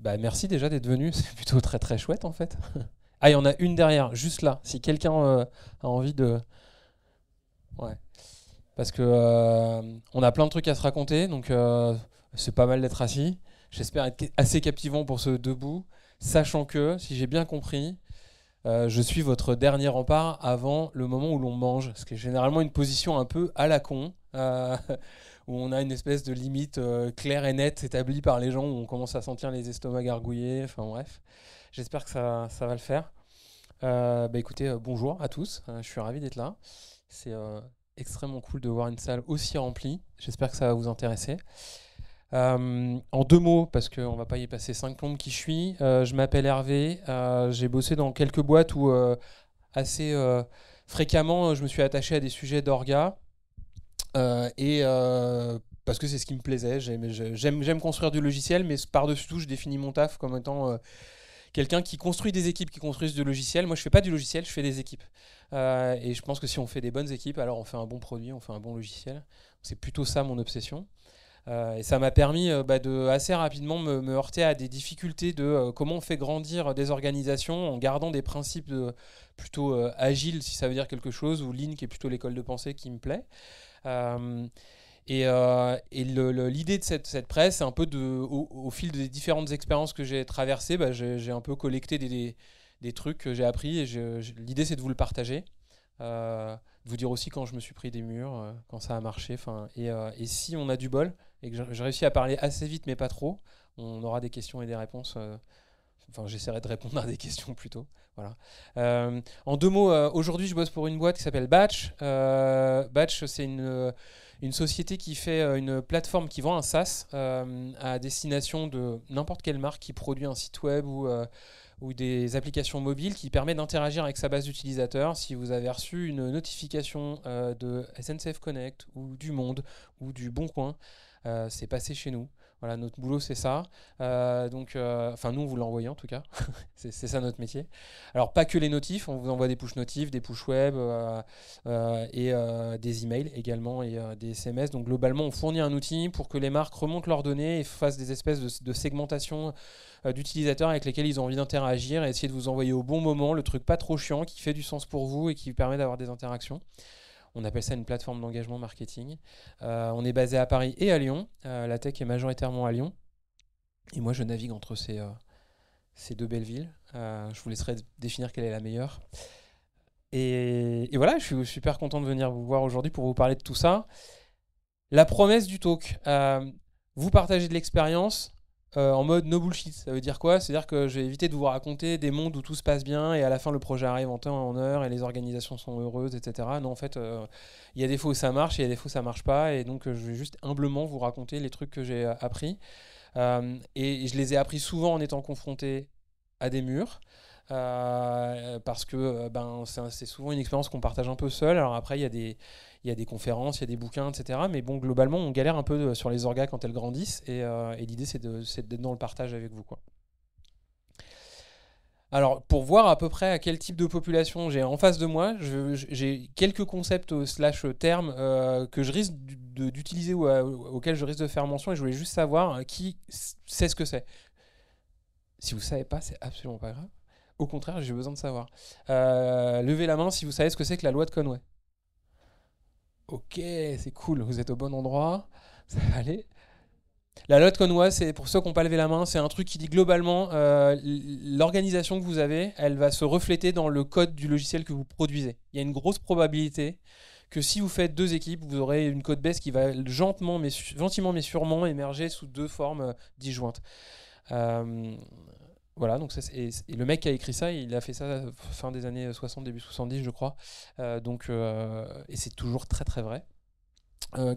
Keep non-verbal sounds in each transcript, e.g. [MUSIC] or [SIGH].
Bah, merci déjà d'être venu, [LAUGHS] c'est plutôt très très chouette en fait. Ah, il y en a une derrière, juste là. Si quelqu'un euh, a envie de. Ouais. Parce que euh, on a plein de trucs à se raconter, donc euh, c'est pas mal d'être assis. J'espère être assez captivant pour ceux debout, sachant que, si j'ai bien compris, je suis votre dernier rempart avant le moment où l'on mange, ce qui est généralement une position un peu à la con où on a une espèce de limite euh, claire et nette établie par les gens, où on commence à sentir les estomacs gargouillés. Enfin bref, j'espère que ça, va le faire. Euh, bah écoutez, euh, bonjour à tous, je suis ravi d'être là. C'est extrêmement cool de voir une salle aussi remplie. J'espère que ça va vous intéresser. en deux mots, parce qu'on ne va pas y passer cinq plombes qui je suis, je m'appelle Hervé, j'ai bossé dans quelques boîtes où assez fréquemment je me suis attaché à des sujets d'orga. Euh, et euh, parce que c'est ce qui me plaisait. J'aime construire du logiciel, mais par-dessus tout, je définis mon taf comme étant euh, quelqu'un qui construit des équipes, qui construisent du logiciel. Moi, je fais pas du logiciel, je fais des équipes. et je pense que si on fait des bonnes équipes, alors on fait un bon produit, on fait un bon logiciel. C'est plutôt ça mon obsession. et ça m'a permis bah, de assez rapidement me, heurter à des difficultés de comment on fait grandir des organisations en gardant des principes plutôt agiles, si ça veut dire quelque chose, ou Lean, qui est plutôt l'école de pensée qui me plaît. Euh, et, euh, l'idée de cette, cette presse, c'est un peu de, au, fil des différentes expériences que j'ai traversées, bah, j'ai un peu collecté des, des, trucs que j'ai appris et l'idée c'est de vous le partager. Euh, de vous dire aussi quand je me suis pris des murs, quand ça a marché. Et, et si on a du bol et que je réussis à parler assez vite mais pas trop, on aura des questions et des réponses Enfin, j'essaierai de répondre à des questions plutôt. Voilà. Euh, en deux mots, euh, aujourd'hui, je bosse pour une boîte qui s'appelle Batch. Euh, Batch, c'est une, société qui fait une plateforme qui vend un SaaS à destination de n'importe quelle marque qui produit un site web ou ou des applications mobiles qui permet d'interagir avec sa base d'utilisateurs. Si vous avez reçu une notification de SNCF Connect ou du Monde ou du Bon Coin, c'est passé chez nous. Voilà, notre boulot, c'est ça. Euh, donc, euh, enfin, nous, on vous l'envoie en tout cas. [LAUGHS] c'est ça notre métier. Alors, pas que les notifs, on vous envoie des push notifs, des push web euh, et des emails également et des SMS. Donc, globalement, on fournit un outil pour que les marques remontent leurs données et fassent des espèces de, de segmentation d'utilisateurs avec lesquels ils ont envie d'interagir et essayer de vous envoyer au bon moment le truc pas trop chiant qui fait du sens pour vous et qui permet d'avoir des interactions. On appelle ça une plateforme d'engagement marketing. Euh, on est basé à Paris et à Lyon. Euh, la tech est majoritairement à Lyon. Et moi, je navigue entre ces, euh, ces deux belles villes. je vous laisserai définir quelle est la meilleure. Et, voilà, je suis super content de venir vous voir aujourd'hui pour vous parler de tout ça. La promesse du talk. vous partagez de l'expérience, euh, en mode no bullshit. Ça veut dire quoi C'est-à-dire que j'ai évité de vous raconter des mondes où tout se passe bien et à la fin le projet arrive en temps, en heure et les organisations sont heureuses, etc. Non, en fait, euh, il y a des fois où ça marche et il y a des fois où ça marche pas. Et donc, euh, je vais juste humblement vous raconter les trucs que j'ai appris. et je les ai appris souvent en étant confronté à des murs. Euh, parce que euh, ben, c'est souvent une expérience qu'on partage un peu seul. Alors après, il y, a des, conférences, il y a des bouquins, etc. Mais bon, globalement, on galère un peu euh, sur les orgas quand elles grandissent. Et, l'idée, c'est d'être dans le partage avec vous. Alors, pour voir à peu près à quel type de population j'ai en face de moi, j'ai quelques concepts slash termes que je risque d'utiliser ou auxquels je risque de faire mention et je voulais juste savoir qui sait ce que c'est. Si vous ne savez pas, c'est absolument pas grave. Au contraire, j'ai besoin de savoir. Euh, levez la main si vous savez ce que c'est que la loi de Conway. Ok, c'est cool, vous êtes au bon endroit. [LAUGHS] Ça va aller. La loi de Conway, c'est pour ceux qui n'ont pas levé la main, c'est un truc qui dit globalement euh, l'organisation que vous avez, elle va se refléter dans le code du logiciel que vous produisez. Il y a une grosse probabilité que si vous faites deux équipes, vous aurez une code baisse qui va gentiment mais, gentiment mais sûrement émerger sous deux formes euh, disjointes. Voilà, donc ça, et, le mec qui a écrit ça, il a fait ça euh, fin des années 60, euh, début 70, je crois. Euh, donc, et c'est toujours très très vrai.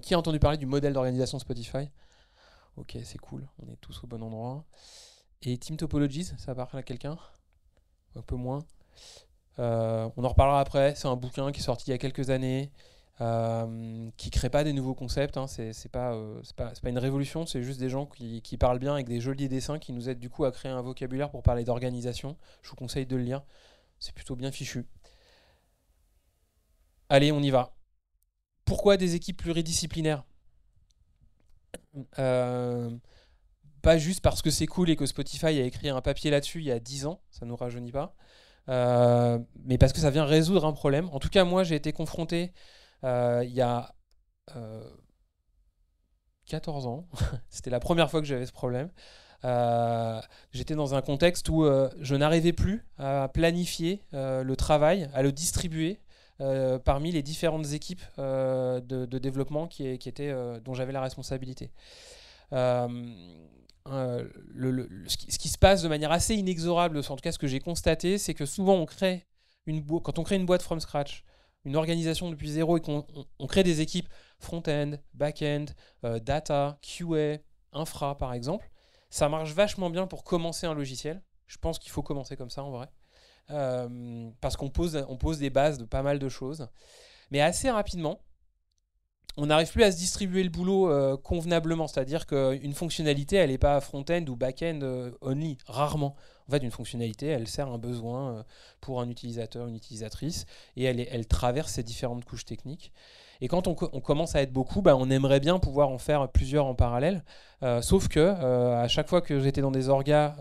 qui a entendu parler du modèle d'organisation Spotify Ok, c'est cool, on est tous au bon endroit. Et Team Topologies, ça parle à quelqu'un Un peu moins. on en reparlera après, c'est un bouquin qui est sorti il y a quelques années, qui euh, qui créent pas des nouveaux concepts. Hein. C'est euh, pas, c'est pas, pas, une révolution, c'est juste des gens qui, qui, parlent bien avec des jolis dessins qui nous aident du coup à créer un vocabulaire pour parler d'organisation. Je vous conseille de le lire, c'est plutôt bien fichu. Allez, on y va. Pourquoi des équipes pluridisciplinaires euh, Pas juste parce que c'est cool et que Spotify a écrit un papier là-dessus il y a 10 ans, ça nous rajeunit pas. mais parce que ça vient résoudre un problème. En tout cas, moi, j'ai été confronté euh, il y a 14 euh, ans, [LAUGHS] c'était la première fois que j'avais ce problème. Euh, j'étais dans un contexte où je n'arrivais plus à planifier le travail, à le distribuer parmi les différentes équipes de, développement qui, qui étaient, dont j'avais la responsabilité. ce, qui, se passe de manière assez inexorable, en tout cas ce que j'ai constaté, c'est que souvent on crée une quand on crée une boîte from scratch, une organisation depuis zéro et qu'on crée des équipes front-end, back-end, euh, data, QA, infra par exemple, ça marche vachement bien pour commencer un logiciel. Je pense qu'il faut commencer comme ça en vrai. Euh, parce qu'on pose, on pose des bases de pas mal de choses. Mais assez rapidement, on n'arrive plus à se distribuer le boulot euh, convenablement. C'est-à-dire qu'une fonctionnalité, elle n'est pas front-end ou back-end only, rarement. En fait, une fonctionnalité, elle sert un besoin euh, pour un utilisateur, une utilisatrice, et elle, traverse ces différentes couches techniques. Et quand on, commence à être beaucoup, bah, on aimerait bien pouvoir en faire plusieurs en parallèle. Euh, sauf que euh, à chaque fois que j'étais dans des orgas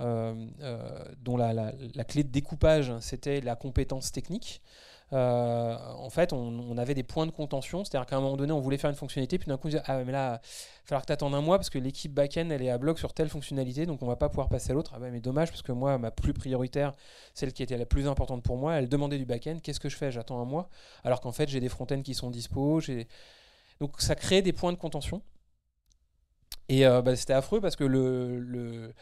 dont la, clé de découpage, c'était la compétence technique, en fait, on, on, avait des points de contention. C'est-à-dire qu'à un moment donné, on voulait faire une fonctionnalité, puis d'un coup, on disait, ah, mais là, falloir que tu attendes un mois parce que l'équipe back-end, elle est à bloc sur telle fonctionnalité, donc on va pas pouvoir passer à l'autre. Ah bah, mais dommage, parce que moi, ma plus prioritaire, celle qui était la plus importante pour moi, elle demandait du back-end. Qu'est-ce que je fais J'attends un mois. Alors qu'en fait, j'ai des front qui sont dispo. Donc ça crée des points de contention. Et euh, bah, c'était affreux parce que le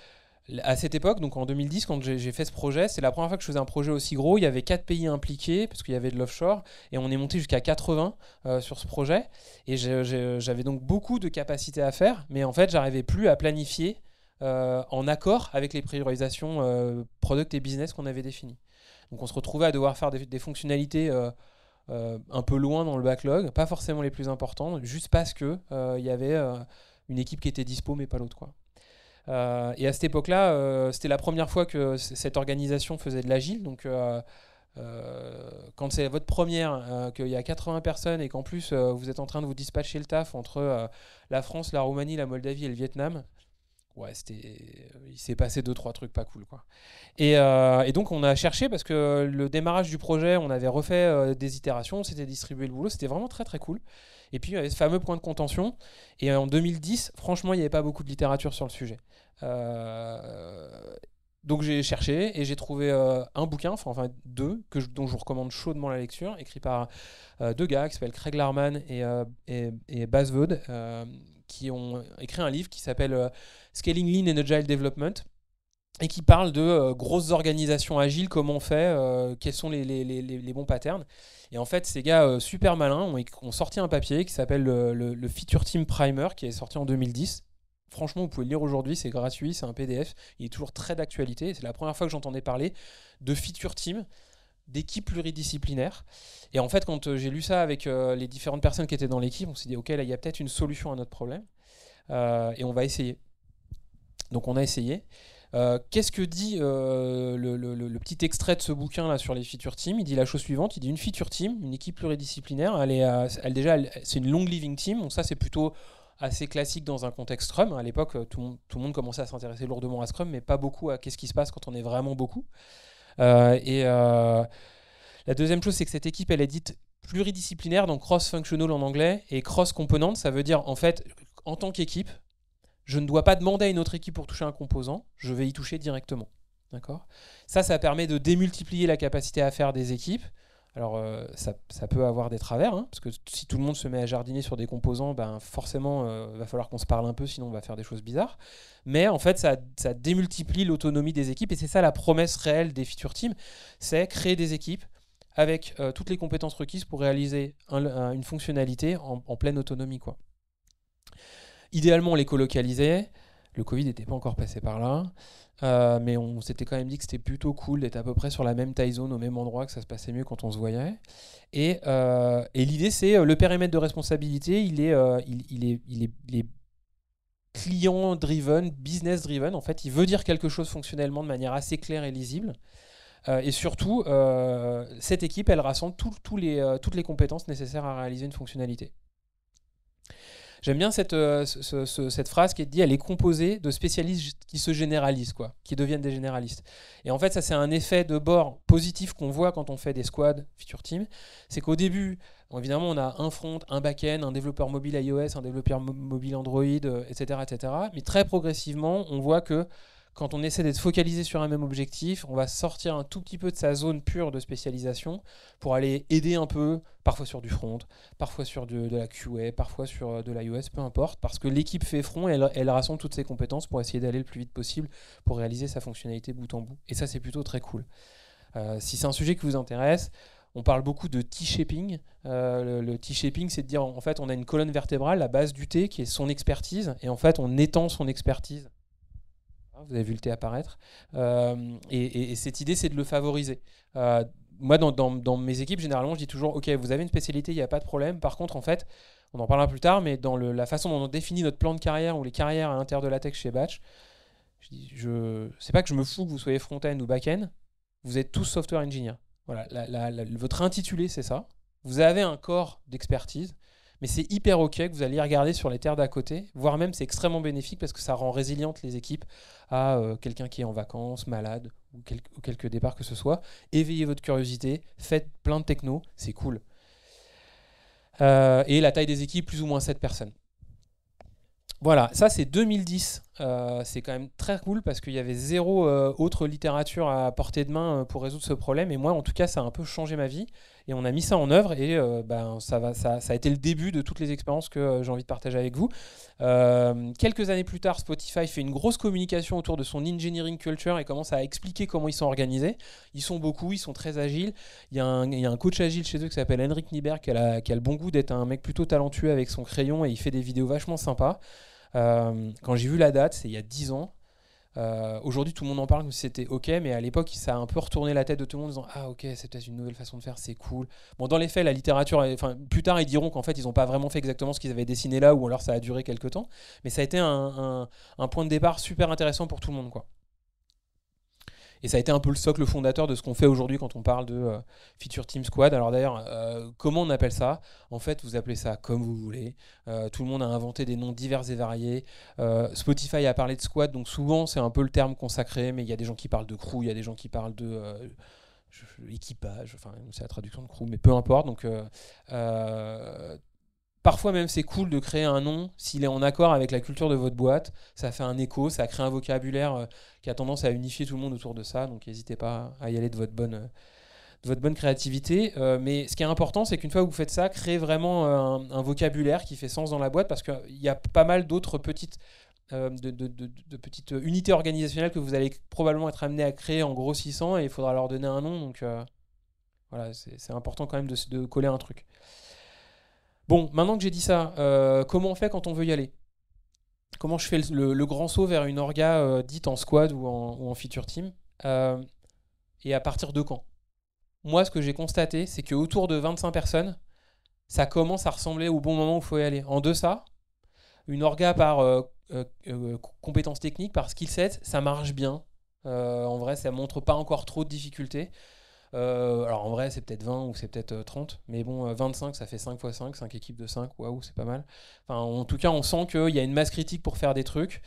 à cette époque, donc en 2010, quand j'ai fait ce projet, c'est la première fois que je faisais un projet aussi gros. Il y avait quatre pays impliqués, parce qu'il y avait de l'offshore, et on est monté jusqu'à 80 euh, sur ce projet. Et j'avais donc beaucoup de capacités à faire, mais en fait, j'arrivais plus à planifier euh, en accord avec les priorisations euh, product et business qu'on avait définies. Donc on se retrouvait à devoir faire des, des fonctionnalités un peu loin dans le backlog, pas forcément les plus importantes, juste parce que il y avait une équipe qui était dispo, mais pas l'autre. quoi. Euh, et à cette époque-là, euh, c'était la première fois que cette organisation faisait de l'agile. Donc, euh, quand c'est votre première, qu'il y a 80 personnes et qu'en plus vous êtes en train de vous dispatcher le taf entre la France, la Roumanie, la Moldavie et le Vietnam, ouais, c'était, il s'est passé deux trois trucs pas cool quoi. Et, donc on a cherché parce que le démarrage du projet, on avait refait des itérations, on s'était distribué le boulot, c'était vraiment très très cool. Et puis, il y avait ce fameux point de contention. Et euh, en 2010, franchement, il n'y avait pas beaucoup de littérature sur le sujet. Euh, donc, j'ai cherché et j'ai trouvé euh, un bouquin, enfin deux, que dont je vous recommande chaudement la lecture, écrit par deux gars qui s'appellent Craig Larman et, et, et Baz Vod, qui ont écrit un livre qui s'appelle Scaling Lean and Agile Development et qui parle de grosses organisations agiles, comment on fait, quels sont les, les, les, les bons patterns. Et en fait, ces gars euh, super malins ont, sorti un papier qui s'appelle le, Feature Team Primer, qui est sorti en 2010. Franchement, vous pouvez le lire aujourd'hui, c'est gratuit, c'est un PDF, il est toujours très d'actualité. C'est la première fois que j'entendais parler de Feature Team d'équipe pluridisciplinaire. Et en fait, quand euh, j'ai lu ça avec euh, les différentes personnes qui étaient dans l'équipe, on s'est dit, OK, là, il y a peut-être une solution à notre problème. et on va essayer. Donc on a essayé. Euh, qu'est-ce que dit euh, le, petit extrait de ce bouquin là sur les feature teams Il dit la chose suivante il dit une feature team, une équipe pluridisciplinaire, elle est, elle déjà, c'est une long living team. ça, c'est plutôt assez classique dans un contexte Scrum. À l'époque, euh, tout, tout, le monde commençait à s'intéresser lourdement à Scrum, mais pas beaucoup à qu'est-ce qui se passe quand on est vraiment beaucoup. et la deuxième chose, c'est que cette équipe, elle est dite pluridisciplinaire, donc cross-functional en anglais, et cross-component, ça veut dire en fait, en tant qu'équipe, je ne dois pas demander à une autre équipe pour toucher un composant, je vais y toucher directement. D'accord Ça, ça permet de démultiplier la capacité à faire des équipes. Alors, euh, ça, peut avoir des travers, hein, parce que si tout le monde se met à jardiner sur des composants, ben forcément, il euh, va falloir qu'on se parle un peu, sinon on va faire des choses bizarres. Mais en fait, ça, démultiplie l'autonomie des équipes, et c'est ça la promesse réelle des feature teams, c'est créer des équipes avec euh, toutes les compétences requises pour réaliser une fonctionnalité en, en pleine autonomie. quoi. Idéalement, on les colocalisait. Le Covid n'était pas encore passé par là. Euh, mais on s'était quand même dit que c'était plutôt cool d'être à peu près sur la même taille zone, au même endroit, que ça se passait mieux quand on se voyait. Et, euh, l'idée, c'est euh, le périmètre de responsabilité, il est, il, est, il, est, client driven, business driven. En fait, il veut dire quelque chose fonctionnellement de manière assez claire et lisible. et surtout, cette équipe, elle rassemble toutes les compétences nécessaires à réaliser une fonctionnalité. J'aime bien cette, euh, cette phrase qui est dit, elle est composée de spécialistes qui se généralisent, quoi, qui deviennent des généralistes. Et en fait, ça, c'est un effet de bord positif qu'on voit quand on fait des squads Future Team. C'est qu'au début, évidemment, on a un front, un back-end, un développeur mobile iOS, un développeur mobile Android, etc., euh, etc. Mais très progressivement, on voit que quand on essaie d'être focalisé sur un même objectif, on va sortir un tout petit peu de sa zone pure de spécialisation pour aller aider un peu, parfois sur du front, parfois sur de, la QA, parfois sur euh, de l'iOS, peu importe, parce que l'équipe fait front et elle, rassemble toutes ses compétences pour essayer d'aller le plus vite possible pour réaliser sa fonctionnalité bout en bout. Et ça, c'est plutôt très cool. Euh, si c'est un sujet qui vous intéresse, on parle beaucoup de T-shaping. Euh, le, T-shaping, c'est de dire en fait, on a une colonne vertébrale, la base du T, qui est son expertise, et en fait, on étend son expertise Hein, vous avez vu le thé apparaître. Euh, et, cette idée, c'est de le favoriser. Euh, moi, dans, mes équipes, généralement, je dis toujours, OK, vous avez une spécialité, il n'y a pas de problème. Par contre, en fait, on en parlera plus tard, mais dans la façon dont on définit notre plan de carrière ou les carrières à l'intérieur de la tech chez Batch, je dis, c'est pas que je me fous que vous soyez front-end ou back-end, vous êtes tous software engineer. Voilà, votre intitulé, c'est ça. Vous avez un corps d'expertise mais c'est hyper ok que vous allez regarder sur les terres d'à côté, voire même c'est extrêmement bénéfique parce que ça rend résilientes les équipes à euh, quelqu'un qui est en vacances, malade ou, quelque départ quelques départs que ce soit. Éveillez votre curiosité, faites plein de techno, c'est cool. Euh, et la taille des équipes, plus ou moins 7 personnes. Voilà, ça c'est 2010. Euh, c'est quand même très cool parce qu'il y avait zéro euh, autre littérature à portée de main euh, pour résoudre ce problème. Et moi, en tout cas, ça a un peu changé ma vie. Et on a mis ça en œuvre et ben, ça, a été le début de toutes les expériences que j'ai envie de partager avec vous. quelques années plus tard, Spotify fait une grosse communication autour de son engineering culture et commence à expliquer comment ils sont organisés. Ils sont beaucoup, ils sont très agiles. Il y a un, coach agile chez eux qui s'appelle Henrik Nieberg qui a, qui a le bon goût d'être un mec plutôt talentueux avec son crayon et il fait des vidéos vachement sympas. Euh, quand j'ai vu la date, c'est il y a 10 ans. Euh, aujourd'hui, tout le monde en parle c'était OK, mais à l'époque, ça a un peu retourné la tête de tout le monde en disant Ah, OK, c'est peut-être une nouvelle façon de faire, c'est cool. Bon, dans les faits, la littérature, enfin, plus tard, ils diront qu'en fait, ils n'ont pas vraiment fait exactement ce qu'ils avaient dessiné là, ou alors ça a duré quelques temps. Mais ça a été un, un point de départ super intéressant pour tout le monde, quoi. Et ça a été un peu le socle fondateur de ce qu'on fait aujourd'hui quand on parle de euh, Feature Team Squad. Alors d'ailleurs, euh, comment on appelle ça En fait, vous appelez ça comme vous voulez. Euh, tout le monde a inventé des noms divers et variés. Spotify a parlé de squad, donc souvent c'est un peu le terme consacré, mais il y a des gens qui parlent de crew, il y a des gens qui parlent de équipage, enfin c'est la traduction de crew, mais peu importe. Donc Parfois même c'est cool de créer un nom s'il est en accord avec la culture de votre boîte. Ça fait un écho, ça crée un vocabulaire euh, qui a tendance à unifier tout le monde autour de ça. Donc n'hésitez pas à y aller de votre bonne, de votre bonne créativité. Euh, mais ce qui est important, c'est qu'une fois que vous faites ça, créez vraiment euh, un, vocabulaire qui fait sens dans la boîte parce qu'il y a pas mal d'autres petites, de, petites unités organisationnelles que vous allez probablement être amené à créer en grossissant et il faudra leur donner un nom. Donc voilà, c'est important quand même de coller un truc. Bon, maintenant que j'ai dit ça, euh, comment on fait quand on veut y aller Comment je fais le, grand saut vers une orga euh, dite en squad ou en, feature team euh, Et à partir de quand Moi, ce que j'ai constaté, c'est qu'autour de 25 personnes, ça commence à ressembler au bon moment où il faut y aller. En deçà, une orga par compétence technique, par skill set, ça marche bien. en vrai, ça montre pas encore trop de difficultés. Euh, alors en vrai, c'est peut-être 20 ou c'est peut-être 30, euh, mais bon, 25, euh, ça fait 5 x 5, 5 équipes de 5, waouh, c'est pas mal. en tout cas, on sent qu'il y a une masse critique pour faire des trucs.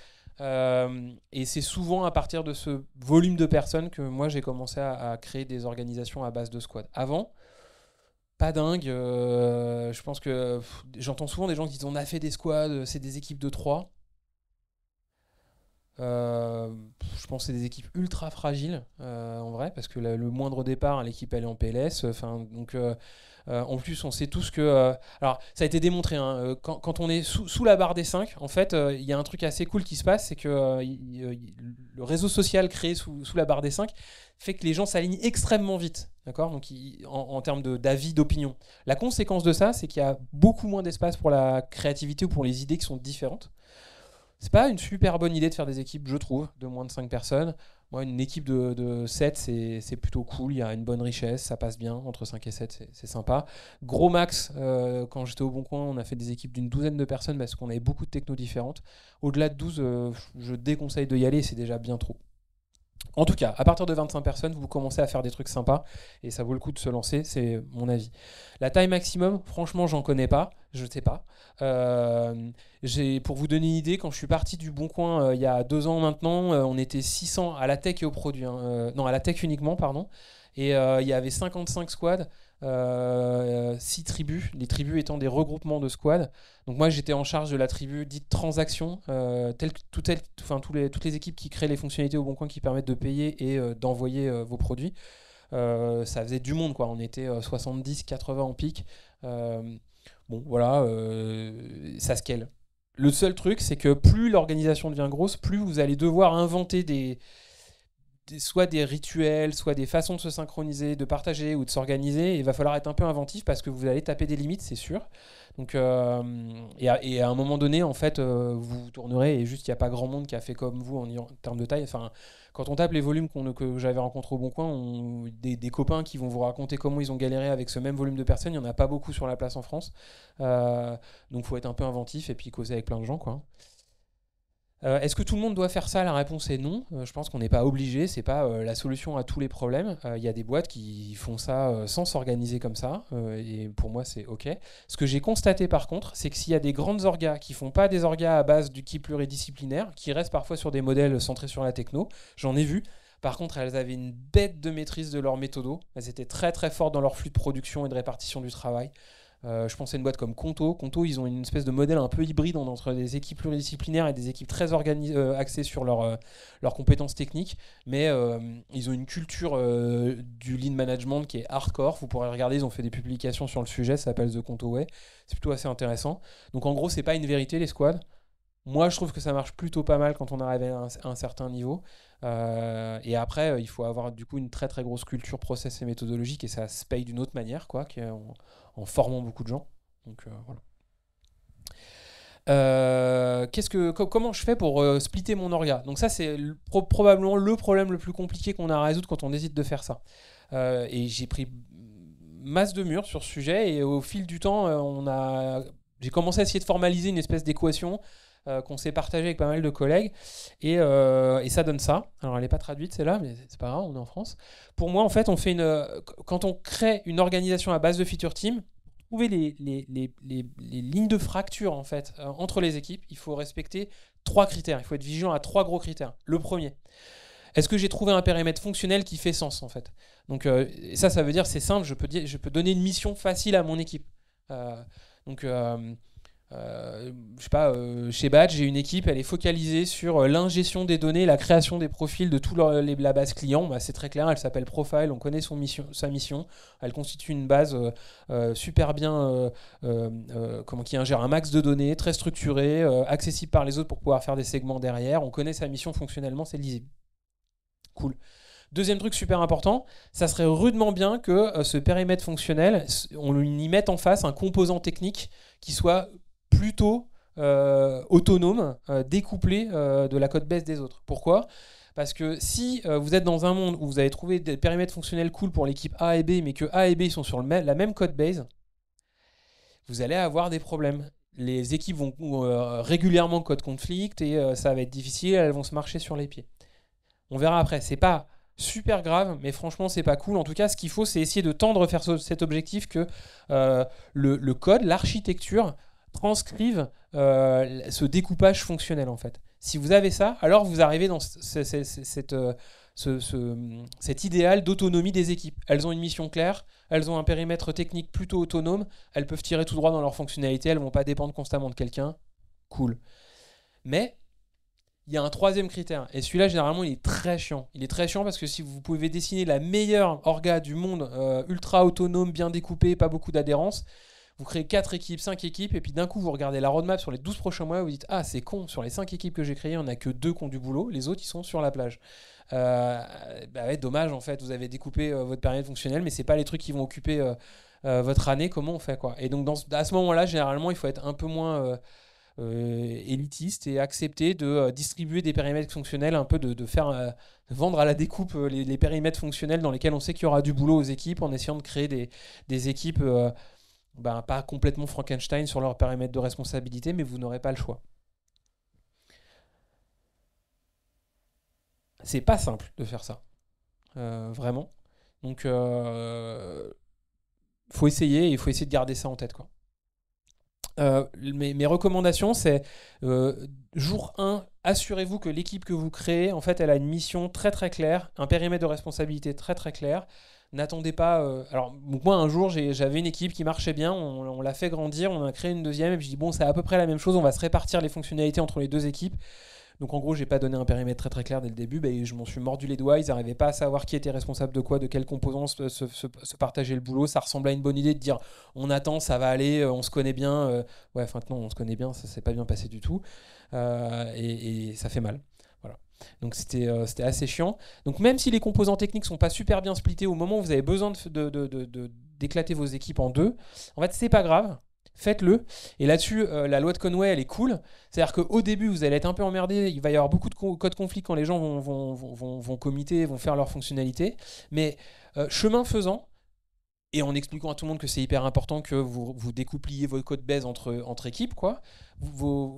et c'est souvent à partir de ce volume de personnes que moi j'ai commencé à, créer des organisations à base de squad. Avant, pas dingue. je pense que j'entends souvent des gens qui disent on a fait des squads, c'est des équipes de 3. Euh, je pense que c'est des équipes ultra fragiles euh, en vrai, parce que le moindre départ, l'équipe elle est en PLS. Enfin, donc euh, en plus, on sait tous que. alors, ça a été démontré. Hein, quand, on est sous, la barre des 5, en fait, il y a un truc assez cool qui se passe c'est que le réseau social créé sous, la barre des 5 fait que les gens s'alignent extrêmement vite. D'accord Donc, en, en, termes d'avis, d'opinion. La conséquence de ça, c'est qu'il y a beaucoup moins d'espace pour la créativité ou pour les idées qui sont différentes. C'est pas une super bonne idée de faire des équipes, je trouve, de moins de 5 personnes. Moi, une équipe de, 7, c'est plutôt cool. Il y a une bonne richesse, ça passe bien. Entre 5 et 7, c'est sympa. Gros max, euh, quand j'étais au Bon Coin, on a fait des équipes d'une douzaine de personnes parce qu'on avait beaucoup de technos différentes. Au-delà de 12, euh, je déconseille de y aller, c'est déjà bien trop. En tout cas, à partir de 25 personnes, vous commencez à faire des trucs sympas et ça vaut le coup de se lancer, c'est mon avis. La taille maximum, franchement, j'en connais pas, je ne sais pas. Euh, pour vous donner une idée, quand je suis parti du Bon Coin euh, il y a deux ans maintenant, euh, on était 600 à la tech et au produit. Hein, non, à la tech uniquement, pardon. Et il y avait 55 squads. Euh, six tribus, les tribus étant des regroupements de squads. Donc moi j'étais en charge de la tribu dite transaction, euh, toutes les équipes qui créent les fonctionnalités au bon coin qui permettent de payer et euh, d'envoyer vos produits. ça faisait du monde quoi, on était 70-80 en pic. bon voilà, ça se quelle. Le seul truc c'est que plus l'organisation devient grosse, plus vous allez devoir inventer des, soit des rituels, soit des façons de se synchroniser, de partager ou de s'organiser. Il va falloir être un peu inventif parce que vous allez taper des limites, c'est sûr. Donc, euh, et, à, un moment donné, en fait, euh, vous tournerez et juste, il n'y a pas grand monde qui a fait comme vous en, termes de taille. Enfin, quand on tape les volumes que j'avais rencontrés au Bon Coin, des, copains qui vont vous raconter comment ils ont galéré avec ce même volume de personnes, il n'y en a pas beaucoup sur la place en France. donc euh, donc, faut être un peu inventif et puis causer avec plein de gens, quoi. Euh, est-ce que tout le monde doit faire ça La réponse est non. Euh, je pense qu'on n'est pas obligé, ce n'est pas euh, la solution à tous les problèmes. Il y a des boîtes qui font ça sans s'organiser comme ça, et pour moi c'est ok. Ce que j'ai constaté par contre, c'est que s'il y a des grandes orgas qui font pas des orgas à base du qui pluridisciplinaire, qui restent parfois sur des modèles centrés sur la techno, j'en ai vu. Par contre, elles avaient une bête de maîtrise de leur méthodo. Elles étaient très très fortes dans leur flux de production et de répartition du travail. Euh, je pensais à une boîte comme Conto. Conto, ils ont une espèce de modèle un peu hybride entre des équipes pluridisciplinaires et des équipes très euh, axées sur euh, leurs compétences techniques. Mais ils ont une culture du lean management qui est hardcore. Vous pourrez regarder, ils ont fait des publications sur le sujet. Ça s'appelle The Conto Way. C'est plutôt assez intéressant. Donc en gros, c'est pas une vérité les squads. Moi, je trouve que ça marche plutôt pas mal quand on arrive à un, certain niveau. Euh, et après, euh, il faut avoir du coup une très très grosse culture process et méthodologique et ça se paye d'une autre manière, quoi, en, formant beaucoup de gens. Donc euh, ce que, comment je fais pour splitter mon orga Donc ça, c'est probablement le problème le plus compliqué qu'on a à résoudre quand on hésite de faire ça. et j'ai pris masse de murs sur ce sujet et au fil du temps, on a, j'ai commencé à essayer de formaliser une espèce d'équation. Euh, qu'on s'est partagé avec pas mal de collègues. Et, euh, ça donne ça. Alors, elle n'est pas traduite, c'est là, mais c'est pas grave, on est en France. Pour moi, en fait, on fait une, euh, quand on crée une organisation à base de feature team, trouver les, les, lignes de fracture en fait entre les équipes, il faut respecter trois critères. Il faut être vigilant à trois gros critères. Le premier, est-ce que j'ai trouvé un périmètre fonctionnel qui fait sens en fait Donc ça, ça veut dire c'est simple. Je peux dire, je peux donner une mission facile à mon équipe. donc euh, je sais pas, euh, chez Badge, j'ai une équipe, elle est focalisée sur euh, l'ingestion des données, la création des profils de toute la base client. Bah, c'est très clair, elle s'appelle Profile, on connaît son mission, sa mission. Elle constitue une base super bien, comment, qui ingère un max de données, très structurée, accessible par les autres pour pouvoir faire des segments derrière. On connaît sa mission fonctionnellement, c'est lisible. Cool. Deuxième truc super important, ça serait rudement bien que ce périmètre fonctionnel, on y mette en face un composant technique qui soit plutôt euh, autonome, euh, découplé euh, de la code base des autres. Pourquoi parce que si vous êtes dans un monde où vous avez trouvé des périmètres fonctionnels cool pour l'équipe A et B, mais que A et B sont sur la même code base, vous allez avoir des problèmes. Les équipes vont régulièrement code conflict et ça va être difficile, elles vont se marcher sur les pieds. On verra après. C'est pas super grave, mais franchement, c'est pas cool. En tout cas, ce qu'il faut, c'est essayer de tendre faire cet objectif que le, code, l'architecture transcrivent euh, ce découpage fonctionnel en fait. Si vous avez ça, alors vous arrivez dans euh, ce, cet idéal d'autonomie des équipes. Elles ont une mission claire, elles ont un périmètre technique plutôt autonome, elles peuvent tirer tout droit dans leur fonctionnalité, elles vont pas dépendre constamment de quelqu'un. Cool. Mais il y a un troisième critère. Et celui-là, généralement, il est très chiant. Il est très chiant parce que si vous pouvez dessiner la meilleure orga du monde, euh, ultra autonome, bien découpée, pas beaucoup d'adhérence, vous créez 4 équipes, 5 équipes, et puis d'un coup, vous regardez la roadmap sur les 12 prochains mois, et vous dites Ah, c'est con, sur les cinq équipes que j'ai créées, on a que deux qui ont du boulot, les autres, ils sont sur la plage. Euh, bah ouais, dommage, en fait, vous avez découpé euh, votre périmètre fonctionnel mais ce c'est pas les trucs qui vont occuper euh, votre année, comment on fait quoi Et donc, à ce moment-là, généralement, il faut être un peu moins. élitiste et accepter de distribuer des périmètres fonctionnels, un peu de, faire vendre à la découpe les, périmètres fonctionnels dans lesquels on sait qu'il y aura du boulot aux équipes en essayant de créer des équipes ben, pas complètement Frankenstein sur leur périmètre de responsabilité, mais vous n'aurez pas le choix. C'est pas simple de faire ça. Euh, vraiment. Donc, il euh, faut essayer et il faut essayer de garder ça en tête. Quoi. Euh, mes, recommandations, c'est jour 1, assurez-vous que l'équipe que vous créez, en fait, elle a une mission très très claire, un périmètre de responsabilité très très clair. N'attendez pas. Euh, alors, moi, un jour, j'avais une équipe qui marchait bien, on, l'a fait grandir, on a créé une deuxième, et puis je dis, bon, c'est à peu près la même chose, on va se répartir les fonctionnalités entre les deux équipes. Donc en gros, j'ai pas donné un périmètre très très clair dès le début, ben, je m'en suis mordu les doigts, ils n'arrivaient pas à savoir qui était responsable de quoi, de quelles composantes, se, se, le boulot, ça ressemblait à une bonne idée de dire on attend, ça va aller, euh, on se connaît bien, euh. ouais, enfin on se connaît bien, ça s'est pas bien passé du tout, et, ça fait mal. Donc euh, c'était assez chiant. Donc même si les composants techniques sont pas super bien splittés au moment où vous avez besoin d'éclater de, vos équipes en deux, en fait c'est pas grave. Faites-le. Et là-dessus, euh, la loi de Conway, elle est cool. C'est-à-dire qu'au début, vous allez être un peu emmerdé. Il va y avoir beaucoup de codes conflits quand les gens vont, vont, vont, vont, vont faire leurs fonctionnalités. Mais euh, chemin faisant, et en expliquant à tout le monde que c'est hyper important que vous, découpliez vos codes base entre, entre équipes, quoi.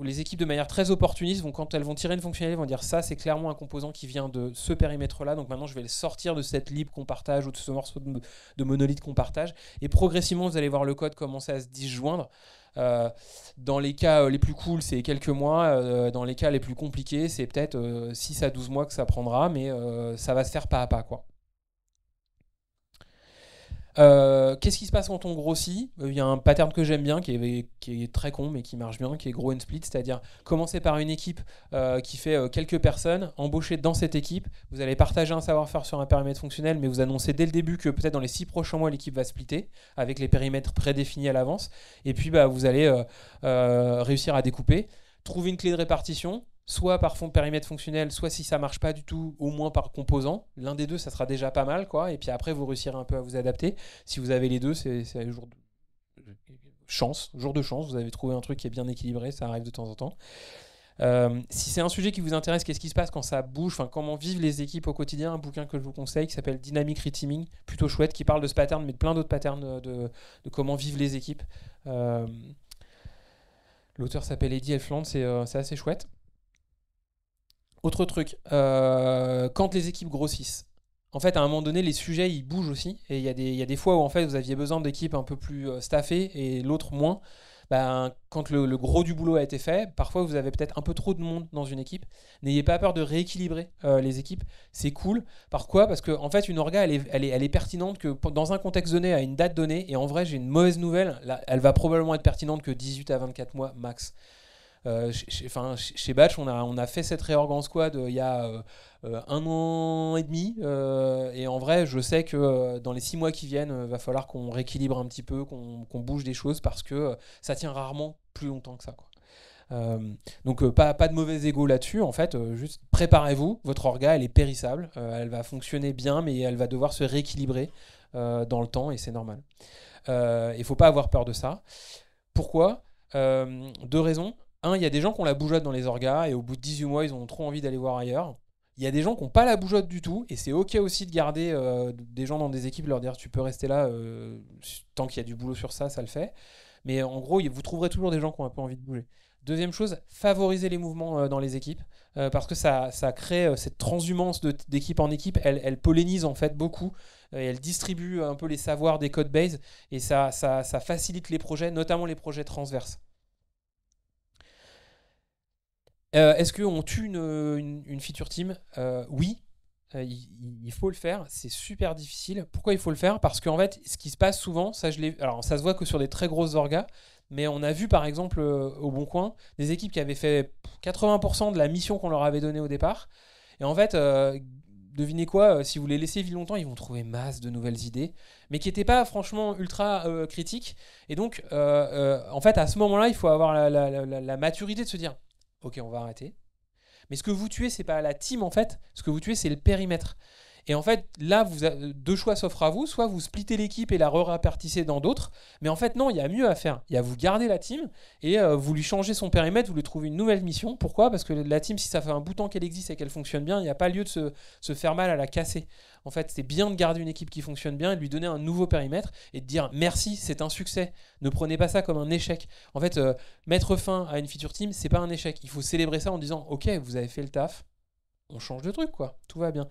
les équipes, de manière très opportuniste, vont, quand elles vont tirer une fonctionnalité, vont dire ça, c'est clairement un composant qui vient de ce périmètre-là, donc maintenant je vais le sortir de cette lib qu'on partage ou de ce morceau de, monolithe qu'on partage. Et progressivement, vous allez voir le code commencer à se disjoindre. Euh, dans les cas euh, les plus cool, c'est quelques mois. Euh, dans les cas les plus compliqués, c'est peut-être 6 à 12 mois que ça prendra, mais ça va se faire pas à pas, quoi. Euh, qu'est-ce qui se passe quand on grossit euh, Il y a un pattern que j'aime bien, qui est, très con, mais qui marche bien, qui est grow and split, c'est-à-dire commencer par une équipe euh, qui fait quelques personnes, embaucher dans cette équipe, vous allez partager un savoir-faire sur un périmètre fonctionnel, mais vous annoncez dès le début que peut-être dans les six prochains mois, l'équipe va splitter, avec les périmètres prédéfinis à l'avance, et puis bah, vous allez réussir à découper, trouver une clé de répartition, soit par fond périmètre fonctionnel, soit si ça marche pas du tout, au moins par composant. L'un des deux, ça sera déjà pas mal, quoi. Et puis après, vous réussirez un peu à vous adapter. Si vous avez les deux, c'est un jour de chance, jour de chance. Vous avez trouvé un truc qui est bien équilibré, ça arrive de temps en temps. Euh, si c'est un sujet qui vous intéresse, qu'est-ce qui se passe quand ça bouge, enfin comment vivent les équipes au quotidien, un bouquin que je vous conseille qui s'appelle Dynamic Reteaming, plutôt chouette, qui parle de ce pattern, mais de plein d'autres patterns de, comment vivent les équipes. Euh, l'auteur s'appelle Eddie Elfland, c'est euh, assez chouette. Autre truc, euh, quand les équipes grossissent, en fait, à un moment donné, les sujets, ils bougent aussi. Et il y, a des fois où, en fait, vous aviez besoin d'équipes un peu plus euh, staffées et l'autre moins. Ben, quand le, gros du boulot a été fait, parfois vous avez peut-être un peu trop de monde dans une équipe. N'ayez pas peur de rééquilibrer euh, les équipes, c'est cool. Pourquoi Parce qu'en en fait, une orga, elle est, pertinente que dans un contexte donné, à une date donnée, et en vrai, j'ai une mauvaise nouvelle, elle va probablement être pertinente que 18 à 24 mois max. Euh, chez, enfin, chez Batch, on a, on a fait cette réorg en squad euh, il y a euh, un an et demi. et en vrai, je sais que dans les six mois qui viennent, va falloir qu'on rééquilibre un petit peu, qu'on bouge des choses parce que ça tient rarement plus longtemps que ça. Quoi. donc pas, pas de mauvais ego là-dessus, en fait, juste préparez-vous, votre orga, elle est périssable, elle va fonctionner bien, mais elle va devoir se rééquilibrer dans le temps, et c'est normal. Il ne faut pas avoir peur de ça. Pourquoi Deux raisons un, il y a des gens qui ont la bougeotte dans les orgas et au bout de 18 mois, ils ont trop envie d'aller voir ailleurs. Il y a des gens qui n'ont pas la bougeotte du tout et c'est ok aussi de garder euh, des gens dans des équipes, leur dire tu peux rester là euh, tant qu'il y a du boulot sur ça, ça le fait. Mais en gros, vous trouverez toujours des gens qui ont pas peu envie de bouger. Deuxième chose, favoriser les mouvements euh, dans les équipes, parce que ça, crée cette transhumance d'équipe en équipe, elle, elle, pollinise en fait beaucoup, et elle distribue un peu les savoirs des codes base, et ça, ça, ça facilite les projets, notamment les projets transverses. Euh, est-ce qu'on tue une, feature team euh, Oui, euh, il, faut le faire. C'est super difficile. Pourquoi il faut le faire Parce qu'en fait, ce qui se passe souvent, ça, je alors, ça se voit que sur des très grosses orgas, mais on a vu par exemple au Bon Coin des équipes qui avaient fait 80% de la mission qu'on leur avait donnée au départ. Et en fait, devinez quoi, si vous les laissez vivre longtemps, ils vont trouver masse de nouvelles idées, mais qui n'étaient pas franchement ultra critiques. Et donc, en fait, à ce moment-là, il faut avoir la, maturité de se dire ok, on va arrêter. Mais ce que vous tuez, c'est pas la team en fait, ce que vous tuez, c'est le périmètre. Et en fait, là, vous euh, deux choix s'offrent à vous. Soit vous splittez l'équipe et la répartissez dans d'autres. Mais en fait, non, il y a mieux à faire. Il y a vous garder la team et euh, vous lui changez son périmètre, vous lui trouvez une nouvelle mission. Pourquoi Parce que la team, si ça fait un bouton qu'elle existe et qu'elle fonctionne bien, il n'y a pas lieu de se, faire mal à la casser. En fait, c'est bien de garder une équipe qui fonctionne bien et de lui donner un nouveau périmètre et de dire merci, c'est un succès. Ne prenez pas ça comme un échec. En fait, euh, mettre fin à une feature team, c'est pas un échec. Il faut célébrer ça en disant ok, vous avez fait le taf, on change de truc, quoi. Tout va bien.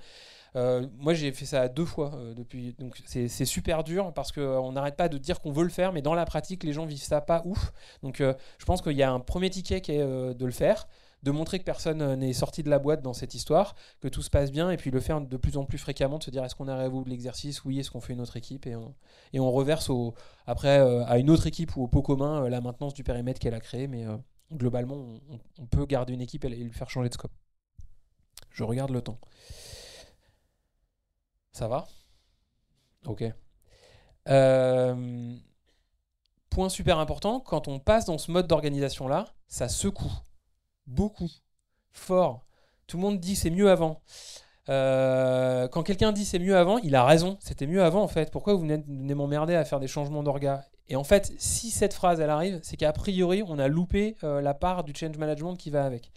Euh, moi, j'ai fait ça deux fois euh, depuis. Donc, c'est super dur parce qu'on n'arrête pas de dire qu'on veut le faire, mais dans la pratique, les gens vivent ça pas ouf. Donc, je pense qu'il y a un premier ticket qui est de le faire de montrer que personne euh, n'est sorti de la boîte dans cette histoire, que tout se passe bien, et puis le faire de plus en plus fréquemment, de se dire est-ce qu'on arrive à bout de l'exercice, oui, est-ce qu'on fait une autre équipe, et on, et on reverse après euh, à une autre équipe ou au pot commun euh, la maintenance du périmètre qu'elle a créé, mais globalement, on, peut garder une équipe et, lui faire changer de scope. Je regarde le temps. Ça va Ok. point super important, quand on passe dans ce mode d'organisation-là, ça secoue beaucoup, fort. Tout le monde dit c'est mieux avant. Euh, quand quelqu'un dit c'est mieux avant, il a raison, c'était mieux avant en fait. Pourquoi vous venez, m'emmerder à faire des changements d'orga Et en fait, si cette phrase elle arrive, c'est qu'a priori on a loupé euh, la part du change management qui va avec.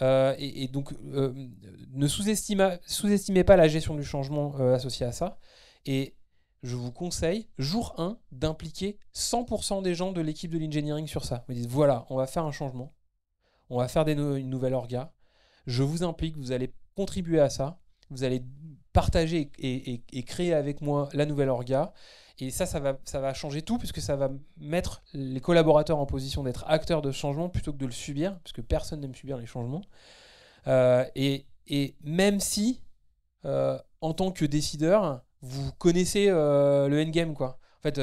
Euh, et, donc, ne sous-estimez pas la gestion du changement associée à ça. Et je vous conseille, jour 1, d'impliquer 100% des gens de l'équipe de l'engineering sur ça. Vous dites, voilà, on va faire un changement. On va faire des une nouvelle orga. Je vous implique, vous allez contribuer à ça. Vous allez partager et, créer avec moi la nouvelle orga. Et ça, ça va, changer tout, puisque ça va mettre les collaborateurs en position d'être acteurs de changement plutôt que de le subir, puisque personne n'aime subir les changements. Euh, et, même si, euh, en tant que décideur, vous connaissez euh, le endgame, quoi. En fait,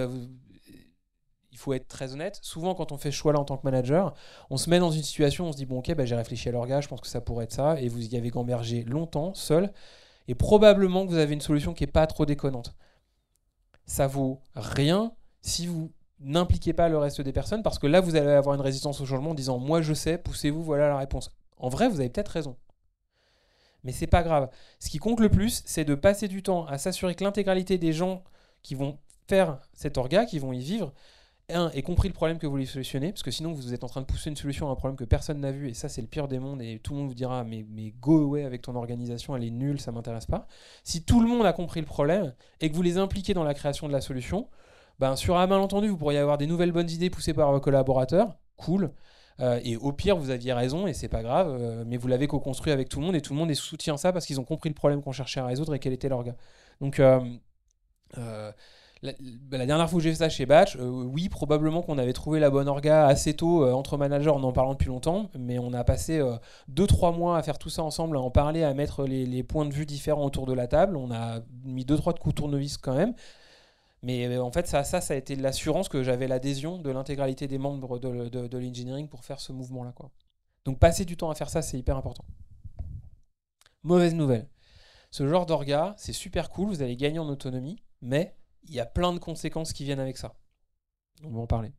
il faut être très honnête. Souvent, quand on fait ce choix-là en tant que manager, on se met dans une situation, on se dit bon, ok, bah, j'ai réfléchi à l'orga, je pense que ça pourrait être ça, et vous y avez gambergé longtemps, seul, et probablement que vous avez une solution qui n'est pas trop déconnante. Ça vaut rien si vous n'impliquez pas le reste des personnes, parce que là, vous allez avoir une résistance au changement en disant moi, je sais, poussez-vous, voilà la réponse. En vrai, vous avez peut-être raison. Mais c'est pas grave. Ce qui compte le plus, c'est de passer du temps à s'assurer que l'intégralité des gens qui vont faire cet orga, qui vont y vivre, un, compris le problème que vous voulez solutionner, parce que sinon vous êtes en train de pousser une solution à un problème que personne n'a vu, et ça c'est le pire des mondes, et tout le monde vous dira mais, mais go away avec ton organisation, elle est nulle, ça m'intéresse pas. Si tout le monde a compris le problème, et que vous les impliquez dans la création de la solution, ben, sur un malentendu, vous pourriez avoir des nouvelles bonnes idées poussées par vos collaborateurs, cool. Euh, et au pire, vous aviez raison et c'est pas grave, euh, mais vous l'avez co-construit avec tout le monde et tout le monde soutient ça parce qu'ils ont compris le problème qu'on cherchait à résoudre et quel était leur gars. Donc, euh, euh la, dernière fois que j'ai fait ça chez Batch, euh, oui, probablement qu'on avait trouvé la bonne orga assez tôt euh, entre managers en en parlant depuis longtemps, mais on a passé 2-3 euh, mois à faire tout ça ensemble, à en parler, à mettre les, points de vue différents autour de la table. On a mis 2-3 de coups de tournevis quand même. Mais en fait, ça, ça, a été l'assurance que j'avais l'adhésion de l'intégralité des membres de, de, de l'engineering pour faire ce mouvement-là. Quoi. Donc passer du temps à faire ça, c'est hyper important. Mauvaise nouvelle. Ce genre d'orga, c'est super cool, vous allez gagner en autonomie, mais il y a plein de conséquences qui viennent avec ça. On va en parler.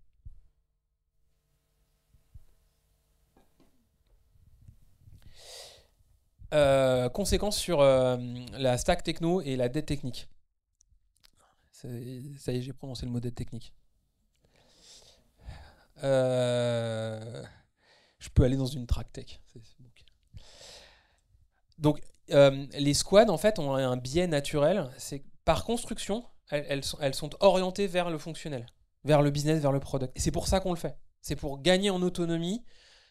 Euh, conséquences sur euh, la stack techno et la dette technique. Ça y est, j'ai prononcé le mot dette technique. Euh, je peux aller dans une track tech. Donc, les squads, en fait, ont un biais naturel. C'est par construction, elles, sont, orientées vers le fonctionnel, vers le business, vers le product. Et c'est pour ça qu'on le fait. C'est pour gagner en autonomie